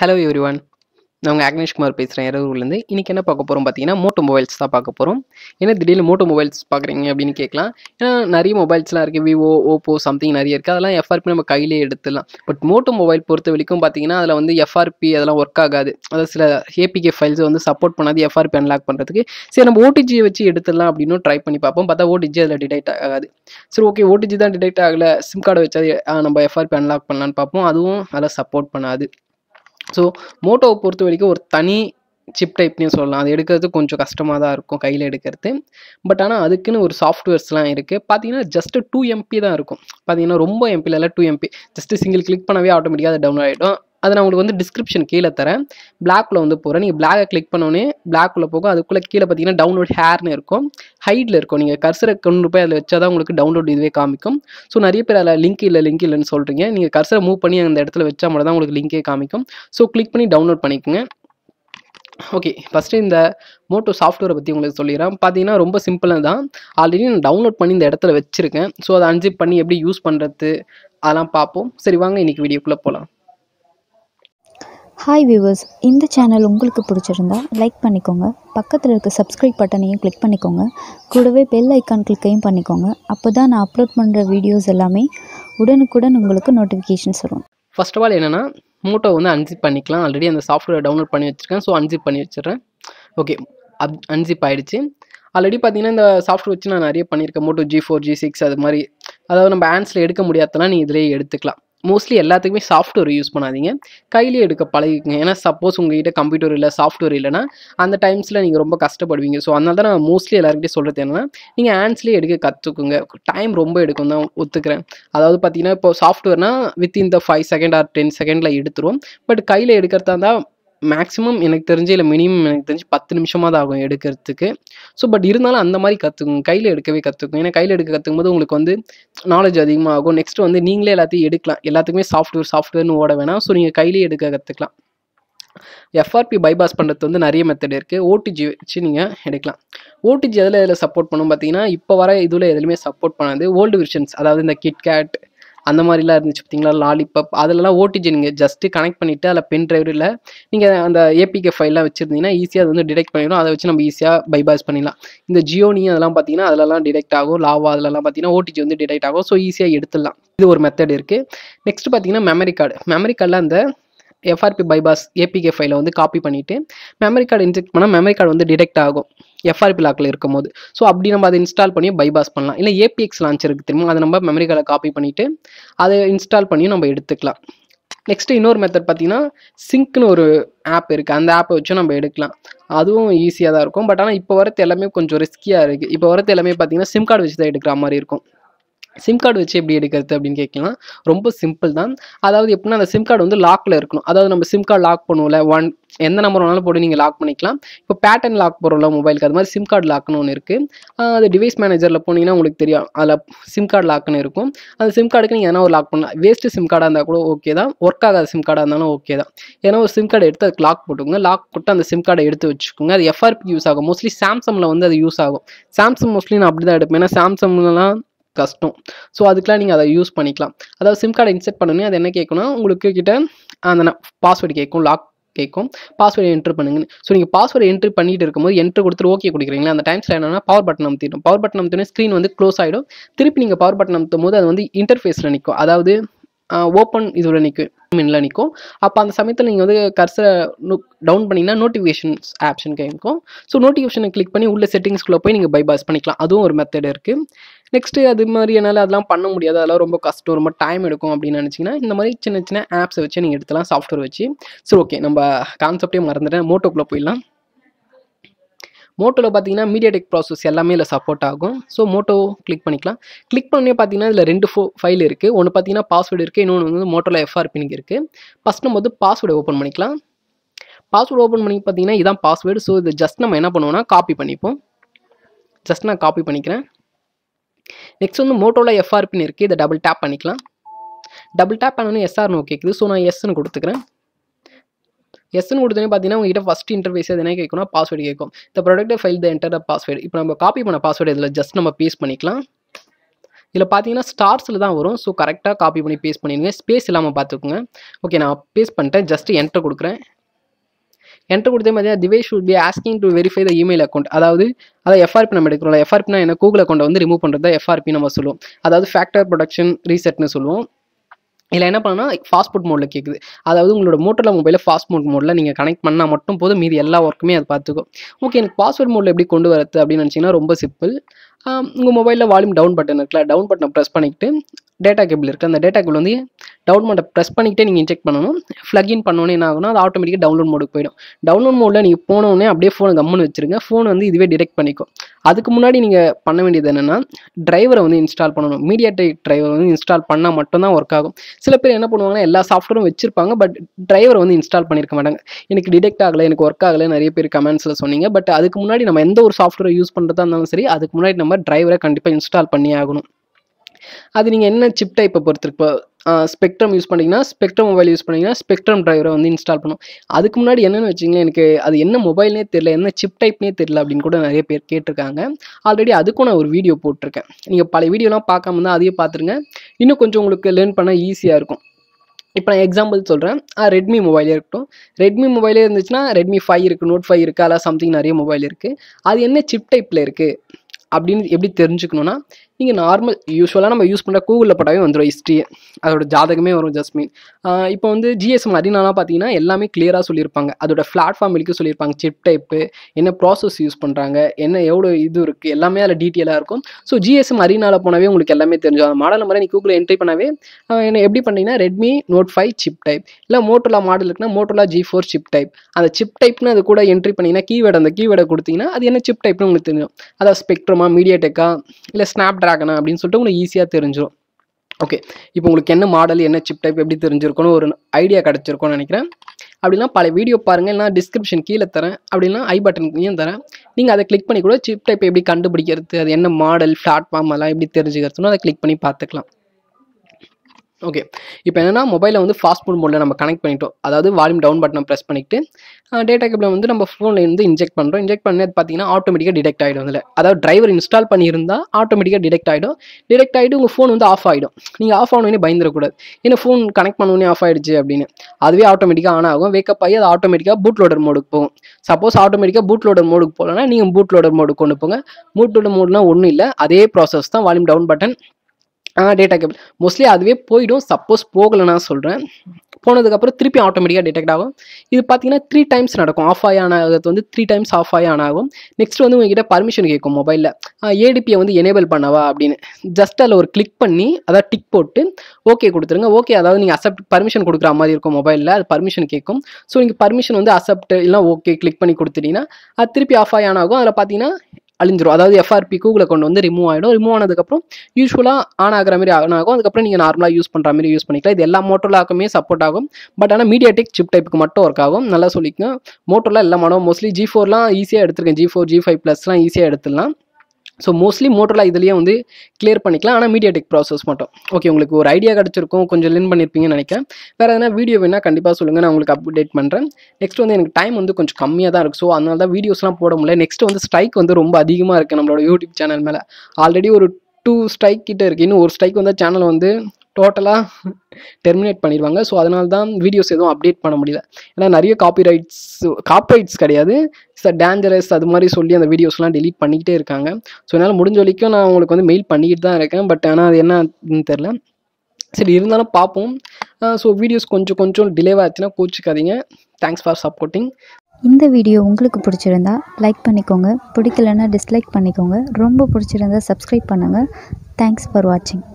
hello every one நான் உங்கள் அக்னேஷ்குமார் பேசுகிறேன் இரவூர்லேருந்து இன்றைக்கி என்ன பார்க்க போகிறோம் பார்த்தீங்கன்னா மோட்டோ மொபைல்ஸ் தான் பார்க்க போகிறோம் ஏன்னா திடீர்னு மோட்டோ மொபைல்ஸ் பார்க்குறீங்க அப்படின்னு கேட்கலாம் ஏன்னா நிறைய மொபைல்ஸ்லாம் இருக்குது விவோ ஓப்போ சம்திங் நிறைய இருக்குது அதெல்லாம் எஃப்ஆர்பி நம்ம கையிலே எடுத்துடலாம் பட் மோட்டோ மொபைல் பொறுத்த வரைக்கும் பார்த்தீங்கன்னா அதில் வந்து எஃப்ஆர்பி அதெல்லாம் ஒர்க் ஆகாது அதாவது சில ஏபிகே ஃபைல்ஸை வந்து சப்போர்ட் பண்ணாது எஃப்ஆர்பி அன்லாக் பண்ணுறதுக்கு சரி நம்ம ஓடிஜியை வச்சு எடுத்துடலாம் அப்படின்னு ட்ரை பண்ணி பார்ப்போம் பார்த்தா ஓடிஜி அதில் டிடெக்ட் ஆகாது சரி ஓகே ஓடிஜி தான் டிடெக்ட் ஆகலை சிம் கார்டை வச்சா நம்ம எஃப்ஆர்பி அன்லாக் பண்ணலான்னு பார்ப்போம் அதுவும் அதில் சப்போர்ட் பண்ணாது ஸோ மோட்டோவை பொறுத்த வரைக்கும் ஒரு தனி சிப் டைப்னே சொல்லலாம் அது எடுக்கிறது கொஞ்சம் கஷ்டமாக தான் இருக்கும் கையில் எடுக்கிறது பட் ஆனால் அதுக்குன்னு ஒரு சாஃப்ட்வேர்ஸ்லாம் இருக்குது பார்த்தீங்கன்னா ஜஸ்ட்டு டூ எம்பி தான் இருக்கும் பார்த்தீங்கன்னா ரொம்ப எம்பியில் இல்லை two MB just single click பண்ணவே ஆட்டோமேட்டிக்காக அது டவுன்லோட் ஆகிடும் அதை நான் உங்களுக்கு வந்து டிஸ்கிரிப்ஷன் கீழே தரேன் பிளாக்ல வந்து போகிறேன் நீங்கள் பிளாக கிளிக் பண்ணோன்னே பிளாக்குள்ளே போகும் அதுக்குள்ளே கீழே பார்த்தீங்கன்னா டவுன்லோட் ஹேர்னு இருக்கும் ஹைட்டில் இருக்கும் நீங்கள் கர்சரை கொண்டு போய் அதில் வச்சால் தான் உங்களுக்கு டவுன்லோட் இதுவே காமிக்கும் ஸோ நிறைய பேர் அதில் லிங்க் இல்லை லிங்க் இல்லைன்னு சொல்கிறீங்க நீங்கள் கர்சரை மூவ் பண்ணி அந்த இடத்துல வச்சா மட்டும் தான் உங்களுக்கு லிங்கே காமிக்கும் ஸோ கிளிக் பண்ணி டவுன்லோட் பண்ணிக்கோங்க ஓகே ஃபஸ்ட்டு இந்த மோட்டோ சாஃப்ட்வேரை பற்றி உங்களுக்கு சொல்லிடுறேன் பார்த்தீங்கன்னா ரொம்ப சிம்பிளாக தான் ஆல்ரெடி நான் டவுன்லோட் பண்ணி இந்த இடத்துல வச்சுருக்கேன் ஸோ அதை அன்ஜிப் பண்ணி எப்படி யூஸ் பண்ணுறது அதெல்லாம் பார்ப்போம் சரி வாங்க இன்றைக்கி வீடியோக்குள்ளே போகலாம் ஹாய் வியூவர்ஸ் இந்த சேனல் உங்களுக்கு பிடிச்சிருந்தா லைக் பண்ணிக்கோங்க பக்கத்தில் இருக்க சப்ஸ்கிரைப் பட்டனையும் கிளிக் பண்ணிக்கோங்க கூடவே பெல் ஐக்கான் கிளிக்கையும் பண்ணிக்கோங்க அப்போ தான் நான் அப்லோட் பண்ணுற வீடியோஸ் எல்லாமே உடனுக்குடன் உங்களுக்கு நோட்டிஃபிகேஷன்ஸ் வரும் ஃபர்ஸ்ட் ஆஃப் ஆல் என்னென்னா மூட்டை வந்து அன்சிப் பண்ணிக்கலாம் ஆல்ரெடி அந்த சாஃப்ட்வேர் டவுன்லோட் பண்ணி வச்சுருக்கேன் ஸோ அன்சிப் பண்ணி வச்சிடுறேன் ஓகே அப் அன்சிப் ஆகிடுச்சு ஆல்ரெடி பார்த்தீங்கன்னா இந்த சாஃப்ட்வேர் வச்சு நான் நிறைய பண்ணியிருக்கேன் Moto G four G six அது மாதிரி அதாவது நம்ம ஆன்ஸில் எடுக்க முடியாதனா நீங்கள் இதிலேயே எடுத்துக்கலாம் மோஸ்ட்லி எல்லாத்துக்குமே சாஃப்ட்வேர் யூஸ் பண்ணாதீங்க கையிலே எடுக்க பழகிக்குங்க ஏன்னா சப்போஸ் உங்ககிட்ட கம்ப்யூட்டர் இல்லை சாஃப்ட்வேர் இல்லைனா அந்த டைம்ஸில் நீங்கள் ரொம்ப கஷ்டப்படுவீங்க ஸோ அதனால தான் நான் மோஸ்ட்லி எல்லாருக்கிட்டே சொல்கிறது என்னென்னா நீங்கள் ஹேண்ட்ஸ்லேயே எடுக்க கற்றுக்குங்க டைம் ரொம்ப எடுக்கும் தான் ஒத்துக்கிறேன் அதாவது பார்த்தீங்கன்னா இப்போ சாஃப்ட்வேர்னால் within the five second or ten செகண்டில் எடுத்துருவோம் பட் கையில் எடுக்கிறதா இருந்தால் மேக்ஸிமம் எனக்கு தெரிஞ்சு இல்லை மினிமம் எனக்கு தெரிஞ்சு பத்து நிமிஷமாக தான் ஆகும் எடுக்கிறதுக்கு ஸோ பட் இருந்தாலும் அந்த மாதிரி கற்றுக்கும் கையில் எடுக்கவே கற்றுக்கும் ஏன்னா கையில் எடுக்க கற்றுக்கும் போது உங்களுக்கு வந்து நாலேஜ் அதிகமாக ஆகும் நெக்ஸ்ட் வந்து நீங்களே எல்லாத்தையும் எடுக்கலாம் எல்லாத்துக்குமே சாஃப்ட்வேர் சாஃப்ட்வேர்னு ஓட வேணாம் ஸோ நீங்கள் கையிலே எடுக்க கற்றுக்கலாம் எஃப்ஆர்பி பைபாஸ் பண்ணுறது வந்து நிறைய மெத்தட் இருக்குது ஓடிஜி வச்சு நீங்கள் எடுக்கலாம் ஓடிஜி எதில் எதில் சப்போர்ட் பண்ணணும் பார்த்தீங்கன்னா இப்போ வர இதில் எதுலையுமே சப்போர்ட் பண்ணாது ஓல்டு விஷன்ஸ் அதாவது இந்த கிட்கேட் அந்த மாதிரிலாம் இருந்துச்சு பார்த்தீங்களா லாலிபப் அதிலலாம் ஓடிஜி நீங்கள் ஜஸ்ட்டு கனெக்ட் பண்ணிவிட்டு அதில் பென் டிரைவரில் நீங்கள் அந்த ஏபிகே ஃபைல்லாம் வச்சுருந்தீங்கன்னா ஈஸியாக அது வந்து டிடெக்ட் பண்ணிடும் அதை வச்சு நம்ம ஈஸியாக பைபாஸ் பண்ணிடலாம் இந்த ஜியோனி அதெல்லாம் பார்த்தீங்கன்னா அதிலலாம் டிடெக்ட் ஆகும் லாவா அதெல்லாம் பார்த்தீங்கன்னா ஓடிஜி வந்து டிடெக்ட் ஆகும் ஸோ ஈஸியாக எடுத்துடலாம் இது ஒரு மெத்தட் இருக்குது நெக்ஸ்ட் பார்த்தீங்கன்னா மெமரி கார்டு மெமரி கார்டில் அந்த எஃப்ஆர்பி பைபாஸ் ஏபிகே ஃபைலை வந்து காப்பி பண்ணிவிட்டு மெமரி கார்டு இன்ஜெக்ட் பண்ணால் மெமரி கார்டு வந்து டிடெக்ட் ஆகும் எஃப்ஆர்பி லாக்கில் இருக்கும் போது ஸோ அப்படி நம்ம அதை இன்ஸ்டால் பண்ணி பைபாஸ் பண்ணலாம் இல்லை ஏபிஎக்ஸ் லான்ச் இருக்குது திரும்ப அதை நம்ம மெமரி கார்டை காப்பி பண்ணிவிட்டு அதை இன்ஸ்டால் பண்ணி நம்ம எடுத்துக்கலாம் நெக்ஸ்ட்டு இன்னொரு மெத்தட் பார்த்தீங்கன்னா சிங்க்னு ஒரு ஆப் இருக்குது அந்த ஆப்பை வச்சு நம்ம எடுக்கலாம் அதுவும் ஈஸியாக தான் இருக்கும் பட் ஆனால் இப்போ வரத்து எல்லாமே கொஞ்சம் ரிஸ்கியாக இருக்குது இப்போ வரத்து எல்லாமே பார்த்தீங்கன்னா சிம் கார்டு வச்சு தான் எடுக்கிற மாதிரி இருக்கும் சிம் கார்டு வச்சு எப்படி எடுக்கிறது அப்படின்னு கேட்கலாம் ரொம்ப சிம்பிள் தான் அதாவது எப்படின்னா அந்த சிம் கார்டு வந்து லாக்கில் இருக்கணும் அதாவது நம்ம சிம் கார்டு லாக் பண்ணுவோம்ல ஒன் எந்த நம்பர் வேணாலும் போட்டு நீங்கள் லாக் பண்ணிக்கலாம் இப்போ பேட்டர்ன் லாக் போகிறோம்ல மொபைலுக்கு அது மாதிரி சிம் கார்டு லாக்னு ஒன்று இருக்குது அது டிவைஸ் மேனேஜரில் போனீங்கன்னா உங்களுக்கு தெரியும் அதில் சிம் கார்டு லாக்னு இருக்கும் அந்த சிம் கார்டுக்கு நீங்கள் எதனா ஒரு லாக் பண்ணலாம் வேஸ்ட்டு சிம் கார்டாக இருந்தால் கூட ஓகே தான் ஒர்க் ஆகாத சிம் கார்டாக இருந்தாலும் ஓகே தான் ஏன்னா ஒரு சிம் கார்டு எடுத்து அதுக்கு லாக் போட்டுக்கோங்க லாக் போட்டு அந்த சிம் கார்டை எடுத்து வச்சுக்கோங்க அது எஃப்ஆர்பி யூஸ் ஆகும் மோஸ்ட்லி சாம்சங்கில் வந்து அது யூஸ் ஆகும் சாம்சங் மோஸ்ட்லி நான் அப்படி தான் எடுப்பேன் ஏன்னா சாம்சங்லாம் கஷ்டம் ஸோ அதுக்கெலாம் நீங்கள் அதை யூஸ் பண்ணிக்கலாம் அதாவது சிம் கார்டை இன்செர்ட் பண்ணணும் அது என்ன கேட்கணும் உங்களுக்கு கிட்ட அந்த பாஸ்வேர்டு கேட்கும் லாக் கேட்கும் பாஸ்வேர்டு என்ட்ரு பண்ணுங்கன்னு ஸோ நீங்கள் பாஸ்வேர்டு என்ட்ரு பண்ணிட்டு இருக்கும்போது என்ட்ரு கொடுத்துட்டு ஓகே கொடுக்குறீங்களா அந்த டைம்ஸில் என்னன்னா பவர் பட்டன் அமுத்திடும் பவர் பட்டன் அமுத்தினா ஸ்க்ரீன் வந்து க்ளோஸ் ஆகிடும் திருப்பி நீங்கள் பவர் பட்டன் அமுத்தும் போது அது வந்து இன்டர்ஃபேஸில் நிற்கும் அதாவது ஓப்பன் இதில் நிற்கும் மின்ல நிற்கும் அப்போ அந்த சமயத்தில் நீங்கள் வந்து கர்சரை டவுன் பண்ணிங்கன்னா நோட்டிஃபிகேஷன்ஸ் ஆப்ஷன் கேட்கும் ஸோ நோட்டிஃபிகேஷனை கிளிக் பண்ணி உள்ள செட்டிங்ஸ்குள்ளே போய் நீங்கள் பைபாஸ் பண்ணிக்கலாம் அதுவும் ஒரு மெத்தட் இருக்குது நெக்ஸ்ட்டு அது மாதிரி என்னால் அதெல்லாம் பண்ண முடியாது அதெல்லாம் ரொம்ப கஷ்டம் ரொம்ப டைம் எடுக்கும் அப்படின்னு நினச்சிங்கன்னா இந்த மாதிரி சின்ன சின்ன ஆப்ஸை வச்சு நீங்கள் எடுத்துலாம் சாஃப்ட்வேர் வச்சு சரி ஓகே நம்ம கான்செப்டே மறந்துட்டேன் மோட்டோக்குள்ளே போயிடலாம் மோட்டோவில் பார்த்தீங்கன்னா மீடியா டெக் ப்ராசஸ் எல்லாமே இல்லை சப்போர்ட் ஆகும் ஸோ மோட்டோ கிளிக் பண்ணிக்கலாம் கிளிக் பண்ணே பார்த்தீங்கன்னா இதில் ரெண்டு ஃபோ ஃபைல் இருக்குது ஒன்று பார்த்தீங்கன்னா பாஸ்வேர்டு இருக்குது இன்னொன்று வந்து மோட்டோவில் எஃப்ஆர்பின்னு இருக்குது ஃபஸ்ட் நம்ம வந்து பாஸ்வேர்டு ஓப்பன் பண்ணிக்கலாம் பாஸ்வேர்டு ஓப்பன் பண்ணி பார்த்தீங்கன்னா இதான் பாஸ்வேர்டு ஸோ இது ஜஸ்ட் நம்ம என்ன பண்ணுவோம்னா காப்பி பண்ணிப்போம் ஜஸ்ட் நான் காப்பி பண்ணிக்கிறேன் நெக்ஸ்ட் வந்து மோட்டோவில் எஃப்ஆர்பின்னு இருக்குது இதை டபுள் டேப் பண்ணிக்கலாம் டபுள் டேப் பண்ணணும் எஸ்ஆர்னு ஓகே ஸோ நான் எஸ்ன்னு கொடுத்துக்கிறேன் எஸ்ன்னு கொடுத்தோன்னே பார்த்தீங்கன்னா உங்ககிட்ட ஃபஸ்ட் இன்டர்வேஸ் எதுனா கேட்கணும் பாஸ்வேர்டு கேட்கும் இந்த ப்ராடக்ட்டை ஃபைல் த என்டர் பாஸ்வேர்டு இப்போ நம்ம காப்பி பண்ண பாஸ்வேர்டு இதில் ஜஸ்ட் நம்ம பேஸ்ட் பண்ணிக்கலாம் இதில் பார்த்தீங்கன்னா ஸ்டார்ஸில் தான் வரும் ஸோ கரெக்டாக காப்பி பண்ணி பேஸ்ட் பண்ணிடுங்க ஸ்பேஸ் இல்லாமல் பார்த்துக்கோங்க ஓகே நான் பேஸ்ட் பண்ணிட்டேன் ஜஸ்ட் என்டர் கொடுக்குறேன் என்ட்ரு கொடுத்தே மாதிரி திவேஷ் should be asking to verify the email account அதாவது அதை எஃப்ஆர்பி நம்ம எடுக்கிறோம் எஃப்ஆர்பினா என்ன கூகுள் அக்கௌண்ட் வந்து ரிமூவ் பண்ணுறதா எஃப்ஆர்பி நம்ம சொல்லுவோம் அதாவது ஃபேக்டர் ப்ரொடக்ஷன் ரீசெட்னு சொல்லுவோம் இதில் என்ன பண்ணுன்னா ஃபாஸ்ட் ஃபுட் மோடில் கேட்குது அதாவது உங்களோட மோட்டரில் மொபைலில் ஃபாஸ்ட் மோட் மோடில் நீங்கள் கனெக்ட் பண்ணால் மட்டும் போதும் மீதி எல்லா ஒர்க்குமே அது பார்த்துக்கும் ஓகே எனக்கு பாஸ்வேர்ட் மோடில் எப்படி கொண்டு வரது அப்படின்னு நினச்சிங்கன்னா ரொம்ப சிம்பிள் உங்கள் மொபைலில் வால்யூம் டவுன் பட்டன் இருக்குல்ல டவுன் பட்டனை ப்ரெஸ் பண்ணிக்கிட்டு டேட்டா கேபிள் இருக்குது அந்த டேட்டா கேபிள் வந்து டவுன் மோட்டை ப்ரெஸ் பண்ணிக்கிட்டே நீங்கள் செக் பண்ணணும் ஃப்ளக்இன் பண்ணோன்னே என்ன ஆகுனா அது ஆட்டோமேட்டிக்காக டவுன்லோட் மோடுக்கு போயிடும் டவுன்லோட் மோடில் நீங்கள் போனோடனே அப்படியே ஃபோனை கம்முன்னு வச்சுருங்க ஃபோன் வந்து இதுவே டிடெக்ட் பண்ணிக்கும் அதுக்கு முன்னாடி நீங்கள் பண்ண வேண்டியது என்னென்னா டிரைவரை வந்து இன்ஸ்டால் பண்ணணும் மீடியா டெக் டிரைவர் வந்து இன்ஸ்டால் பண்ணால் மட்டும்தான் ஒர்க் ஆகும் சில பேர் என்ன பண்ணுவாங்கன்னா எல்லா சாஃப்ட்வேரும் வச்சிருப்பாங்க பட் டிரைவரை வந்து இன்ஸ்டால் பண்ணியிருக்க மாட்டாங்க எனக்கு டிடெக்ட் ஆகலை எனக்கு ஒர்க் ஆகலை நிறைய பேர் கமெண்ட்ஸில் சொன்னீங்க பட் அதுக்கு முன்னாடி நம்ம எந்த ஒரு சாஃப்ட்வேரை யூஸ் பண்ணுறதா இருந்தாலும் சரி அதுக்கு முன்னாடி நம்ம டிரைவரை கண்டிப்பாக இன்ஸ்டால் பண்ணி ஆகணும் அது நீங்கள் என்ன சிப் டைப்பை பொறுத்திருக்கு ஸ்பெக்ட்ரம் யூஸ் பண்ணிங்கன்னா ஸ்பெக்ட்ரம் மொபைல் யூஸ் பண்ணிங்கன்னா ஸ்பெக்ட்ரம் டிரைவரை வந்து இன்ஸ்டால் பண்ணும் அதுக்கு முன்னாடி என்னென்னு வச்சிங்களேன் எனக்கு அது என்ன மொபைல்னே தெரில என்ன சிப் டைப்னே தெரில அப்படின்னு கூட நிறைய பேர் கேட்டிருக்காங்க ஆல்ரெடி அதுக்கும் நான் ஒரு வீடியோ போட்டிருக்கேன் நீங்கள் பல வீடியோலாம் பார்க்காம தான் அதையே பார்த்துருங்க இன்னும் கொஞ்சம் உங்களுக்கு லேர்ன் பண்ணால் ஈஸியாக இருக்கும் இப்போ நான் எக்ஸாம்பிள் சொல்கிறேன் ரெட்மி மொபைலே இருக்கட்டும் ரெட்மி மொபைலே இருந்துச்சுன்னா ரெட்மி ஃபைவ் இருக்குது நோட் ஃபைவ் இருக்குது அதெல்லாம் சம்திங் நிறைய மொபைல் இருக்குது அது என்ன சிப் டைப்பில் இருக்குது அப்படின்னு எப்படி தெரிஞ்சுக்கணுன்னா நீங்கள் நார்மல் யூஸ்வலாக நம்ம யூஸ் பண்ணுற கூகுளில் போட்டாவே வந்துடும் ஹிஸ்ட்ரி அதோட ஜாதகமே வரும் ஜஸ்ட் மீன் இப்போ வந்து ஜிஎஸ்எம் அரினாலாம் பார்த்தீங்கன்னா எல்லாமே கிளியராக சொல்லியிருப்பாங்க அதோட பிளாட்ஃபார்ம் இருக்கு சொல்லியிருப்பாங்க சிப் டைப்பு என்ன ப்ராசஸ் யூஸ் பண்ணுறாங்க என்ன எவ்வளோ இது இருக்குது எல்லாமே அதில் டீட்டெயிலாக இருக்கும் ஸோ ஜிஎஸ்எம் அரினாவில் போனாவே உங்களுக்கு எல்லாமே தெரிஞ்சு அந்த மாடல் நம்பரை நீ கூகுளில் என்ட்ரி பண்ணவே என்ன எப்படி பண்ணீங்கன்னா Redmi note five chip type இல்லை மோட்டோலா மாடல் இருக்குன்னா Motorola G four chip type அந்த சிப் டைப்னு அது கூட என்ட்ரி பண்ணிங்கன்னா கீவேர்டு அந்த கீவேர்டை கொடுத்தீங்கன்னா அது என்ன சிப் டைப்னு உங்களுக்கு தெரியும் அதாவது ஸ்பெக்ட்ரமா மீடியா டெக்கா இல்லை ஸ்னாப் ட்ராகனா அப்படின்னு சொல்லிட்டு உங்களுக்கு ஈஸியாக தெரிஞ்சிடும் ஓகே இப்போ உங்களுக்கு என்ன மாடல் என்ன சிப் டைப் எப்படி தெரிஞ்சிருக்கணும் ஒரு ஐடியா கிடச்சிருக்கோம்னு நினைக்கிறேன் அப்படின்னா பல வீடியோ பாருங்கள் இல்லைனா டிஸ்கிரிப்ஷன் கீழே தரேன் அப்படின்னா ஐ பட்டன்லையும் தரேன் நீங்கள் அதை கிளிக் பண்ணி கூட சிப் டைப் எப்படி கண்டுபிடிக்கிறது அது என்ன மாடல் பிளாட்ஃபார்ம் அதெல்லாம் எப்படி தெரிஞ்சுக்கிறதுனோ அதை கிளிக் பண்ணி பார்த்துக்கலாம் ஓகே இப்போ என்னென்னா மொபைலில் வந்து ஃபாஸ்ட் ஃபுட் மோடில் நம்ம கனெக்ட் பண்ணிட்டோம் அதாவது வால்யூம் டவுன் பட்டனை ப்ரெஸ் பண்ணிவிட்டு டேட்டா கேபிளை வந்து நம்ம ஃபோனில் இருந்து இன்ஜெக்ட் பண்ணுறோம் இன்ஜெக்ட் பண்ணது பார்த்தீங்கன்னா ஆட்டோமேட்டிக்காக டிடெக்ட் ஆகிடும் அதில் அதாவது டிரைவர் இன்ஸ்டால் பண்ணியிருந்தால் ஆட்டோமேட்டிக்காக டிடெக்ட் ஆகிடும் டிடெக்ட் ஆகிட்டு உங்கள் ஃபோன் வந்து ஆஃப் ஆகிடும் நீங்கள் ஆஃப் ஆனோடனே பயந்துடக்கூடாது ஏன்னா ஃபோன் கனெக்ட் பண்ணோடனே ஆஃப் ஆகிடுச்சு அப்படின்னு அதுவே ஆட்டோமேட்டிக்காக ஆன் ஆகும் வேக்கப் ஆகி அது ஆட்டோமேட்டிக்காக பூட் லோடர் மோடுக்கு போகும் சப்போஸ் ஆட்டோமேட்டிக்காக பூட் லோடர் மோடுக்கு போகலன்னா நீங்கள் பூட் லோடர் மோடுக்கு கொண்டு போங்க பூட் லோடர் மோடுனா ஒன்றும் இல்லை அதே ப்ராசஸ் தான் வால்யூம் டவுன் பட்டன் ஆ டேட்டா கேபிள் மோஸ்ட்லி அதுவே போயிடும் சப்போஸ் போகலை நான் சொல்கிறேன் போனதுக்கப்புறம் திருப்பி ஆட்டோமேட்டிக்காக டிடெக்ட் ஆகும் இது பார்த்தீங்கன்னா த்ரீ டைம்ஸ் நடக்கும் ஆஃப் ஆகி ஆன் வந்து த்ரீ டைம்ஸ் ஆஃப் ஆகி ஆன் ஆகும் நெக்ஸ்ட் வந்து உங்ககிட்ட பர்மிஷன் கேட்கும் மொபைலில் ஏடிபியை வந்து எனேபிள் பண்ணவா அப்படின்னு ஜஸ்ட் அதில் ஒரு கிளிக் பண்ணி அதாவது டிக் போட்டு ஓகே கொடுத்துருங்க ஓகே அதாவது நீங்கள் அசப்ட் பர்மிஷன் கொடுக்குற மாதிரி இருக்கும் மொபைலில் அது பர்மிஷன் கேட்கும் ஸோ நீங்கள் பர்மிஷன் வந்து அசப்ட் இல்லைனா ஓகே கிளிக் பண்ணி கொடுத்துட்டீங்கன்னா அது திருப்பி ஆஃப் ஆகி ஆன் ஆகும் அதில் பார்த்தீங்கன்னா அழிஞ்சிரும் அதாவது எஃப்ஆர்பி கூகுளை கொண்டு வந்து ரிமூவ் ஆகிடும் ரிமூவ் ஆனதுக்கப்புறம் யூஸ்வலாக ஆன் ஆகிற மாதிரி ஆன் ஆகும் அதுக்கப்புறம் நீங்கள் நார்மலாக யூஸ் பண்ணுற மாதிரி யூஸ் பண்ணிக்கலாம் இது எல்லா மோட்டோலாக்குமே சப்போர்ட் ஆகும் பட் ஆனால் மீடியா டெக் சிப் டைப்புக்கு மட்டும் ஒர்க் ஆகும் நல்லா சொல்லிக்கோங்க மோட்டோலாம் எல்லாம் மாடலும் மோஸ்ட்லி ஜி ஃபோர்லாம் ஈஸியாக எடுத்துருக்கேன் ஜி ஃபோர் ஜி ஃபைவ் ப்ளஸ்லாம் ஈஸியாக எடுத்துடலாம் ஸோ மோஸ்ட்லி மோட்டோரோலா இதுலேயே வந்து கிளியர் பண்ணிக்கலாம் ஆனால் மீடியா டெக் ப்ராசஸ் மட்டும் ஓகே உங்களுக்கு ஒரு ஐடியா கிடச்சிருக்கும் கொஞ்சம் லின் பண்ணியிருப்பீங்கன்னு நினைக்கிறேன் வேறு எதனா வீடியோ வேணால் கண்டிப்பாக சொல்லுங்கள் நான் உங்களுக்கு அப்டேட் பண்ணுறேன் நெக்ஸ்ட் வந்து எனக்கு டைம் வந்து கொஞ்சம் கம்மியாக தான் இருக்குது ஸோ அதனால தான் வீடியோஸ்லாம் போட முடியல நெக்ஸ்ட் வந்து ஸ்ட்ரைக் வந்து ரொம்ப அதிகமாக இருக்குது நம்மளோட யூடியூப் சேனல் மேலே ஆல்ரெடி ஒரு டூ ஸ்ட்ரைக் கிட்டே இருக்குது இன்னும் ஒரு ஸ்ட்ரைக் வந்து சேனல் வந்து டோட்டலாக டெர்மினேட் பண்ணிடுவாங்க ஸோ அதனால தான் வீடியோஸ் எதுவும் அப்டேட் பண்ண முடியல ஏன்னா நிறைய காப்பிரைட்ஸ் காப்பிரைட்ஸ் கிடையாது சார் டேஞ்சரஸ் அது மாதிரி சொல்லி அந்த வீடியோஸ்லாம் டெலிட் பண்ணிக்கிட்டே இருக்காங்க ஸோ என்னால் முடிஞ்ச வரைக்கும் நான் உங்களுக்கு வந்து மெயில் பண்ணிக்கிட்டு தான் இருக்கேன் பட் ஆனால் அது என்னன்னு தெரில சரி இருந்தாலும் பார்ப்போம் ஸோ வீடியோஸ் கொஞ்சம் கொஞ்சம் டிலேவாக ஆச்சுன்னா கோச்சிக்காதீங்க தேங்க்ஸ் ஃபார் சப்போர்ட்டிங் இந்த வீடியோ உங்களுக்கு பிடிச்சிருந்தா லைக் பண்ணிக்கோங்க பிடிக்கலன்னா டிஸ்லைக் பண்ணிக்கோங்க ரொம்ப பிடிச்சிருந்தா சப்ஸ்கிரைப் பண்ணுங்கள் தேங்க்ஸ் ஃபார் வாட்சிங்